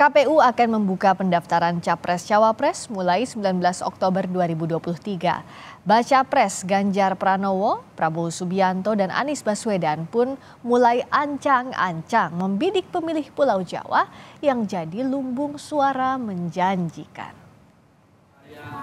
KPU akan membuka pendaftaran Capres-Cawapres mulai 19 Oktober 2023. Baca Pres Ganjar Pranowo, Prabowo Subianto, dan Anies Baswedan pun mulai ancang-ancang membidik pemilih Pulau Jawa yang jadi lumbung suara menjanjikan. Ya,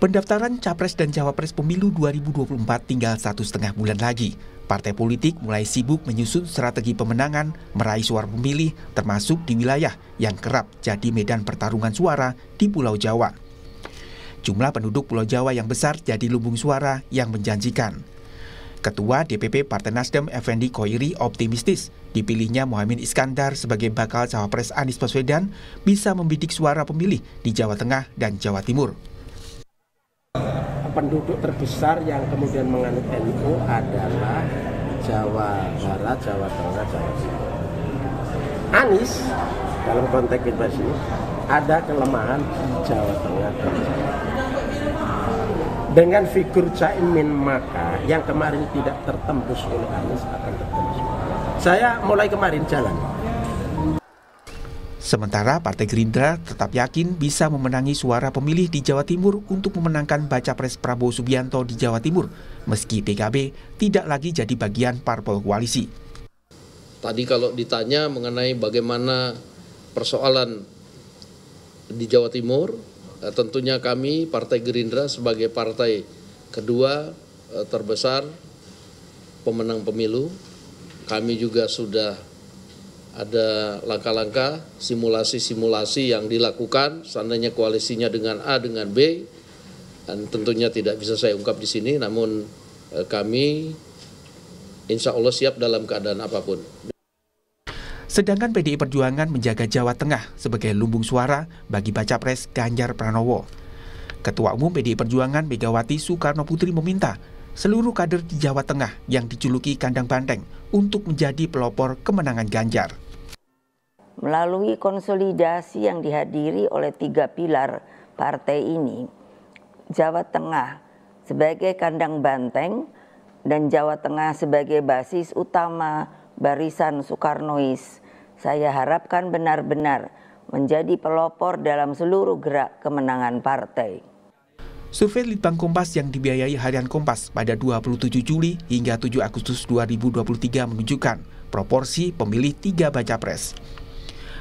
Pendaftaran Capres dan Cawapres Pemilu 2024 tinggal satu setengah bulan lagi. Partai politik mulai sibuk menyusun strategi pemenangan, meraih suara pemilih, termasuk di wilayah yang kerap jadi medan pertarungan suara di Pulau Jawa. Jumlah penduduk Pulau Jawa yang besar jadi lumbung suara yang menjanjikan. Ketua DPP Partai Nasdem Effendi Koiri optimistis dipilihnya Muhammad Iskandar sebagai bakal cawapres Anies Baswedan bisa membidik suara pemilih di Jawa Tengah dan Jawa Timur penduduk terbesar yang kemudian menganut NU adalah Jawa Barat, Jawa Tengah, Jawa Timur. Anies dalam konteks kita ini ada kelemahan di Jawa Tengah dengan figur Caimin maka yang kemarin tidak tertembus oleh Anies akan tertembus. Saya mulai kemarin jalan. Sementara Partai Gerindra tetap yakin bisa memenangi suara pemilih di Jawa Timur untuk memenangkan baca pres Prabowo Subianto di Jawa Timur, meski PKB tidak lagi jadi bagian parpol koalisi. Tadi kalau ditanya mengenai bagaimana persoalan di Jawa Timur, eh, tentunya kami Partai Gerindra sebagai partai kedua eh, terbesar pemenang pemilu, kami juga sudah ada langkah-langkah simulasi-simulasi yang dilakukan seandainya koalisinya dengan A dengan B dan tentunya tidak bisa saya ungkap di sini namun eh, kami insya Allah siap dalam keadaan apapun. Sedangkan PDI Perjuangan menjaga Jawa Tengah sebagai lumbung suara bagi baca pres Ganjar Pranowo. Ketua Umum PDI Perjuangan Megawati Soekarno Putri meminta seluruh kader di Jawa Tengah yang dijuluki kandang banteng untuk menjadi pelopor kemenangan Ganjar. Melalui konsolidasi yang dihadiri oleh tiga pilar partai ini, Jawa Tengah sebagai kandang banteng dan Jawa Tengah sebagai basis utama barisan Soekarnois, saya harapkan benar-benar menjadi pelopor dalam seluruh gerak kemenangan partai. Survei Litbang Kompas yang dibiayai Harian Kompas pada 27 Juli hingga 7 Agustus 2023 menunjukkan proporsi pemilih tiga baca pres.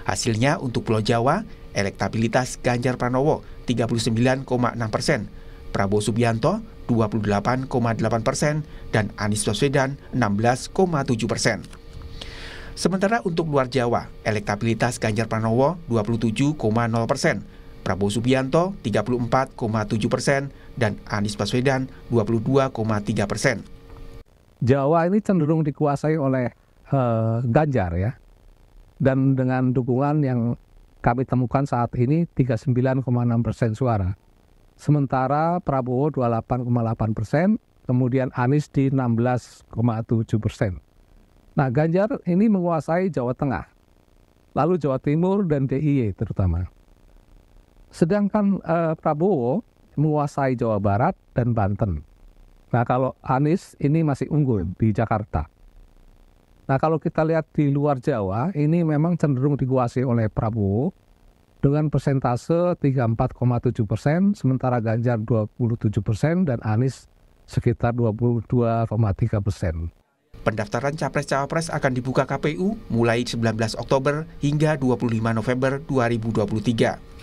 Hasilnya untuk Pulau Jawa, elektabilitas Ganjar Pranowo 39,6 persen, Prabowo Subianto 28,8 persen, dan Anies Baswedan 16,7 persen. Sementara untuk luar Jawa, elektabilitas Ganjar Pranowo 27,0 persen, Prabowo Subianto 34,7 persen, dan Anies Baswedan 22,3 persen. Jawa ini cenderung dikuasai oleh uh, Ganjar ya, dan dengan dukungan yang kami temukan saat ini 39,6 persen suara. Sementara Prabowo 28,8 persen, kemudian Anies di 16,7 persen. Nah Ganjar ini menguasai Jawa Tengah, lalu Jawa Timur dan DIY terutama. Sedangkan uh, Prabowo menguasai Jawa Barat dan Banten. Nah, kalau Anies ini masih unggul di Jakarta. Nah, kalau kita lihat di luar Jawa, ini memang cenderung dikuasai oleh Prabowo dengan persentase 34,7 persen, sementara Ganjar 27 persen dan Anies sekitar 22,3 persen. Pendaftaran capres-cawapres akan dibuka KPU mulai 19 Oktober hingga 25 November 2023.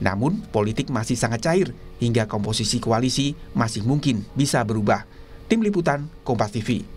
Namun, politik masih sangat cair hingga komposisi koalisi masih mungkin bisa berubah. Tim Liputan, Kompas TV.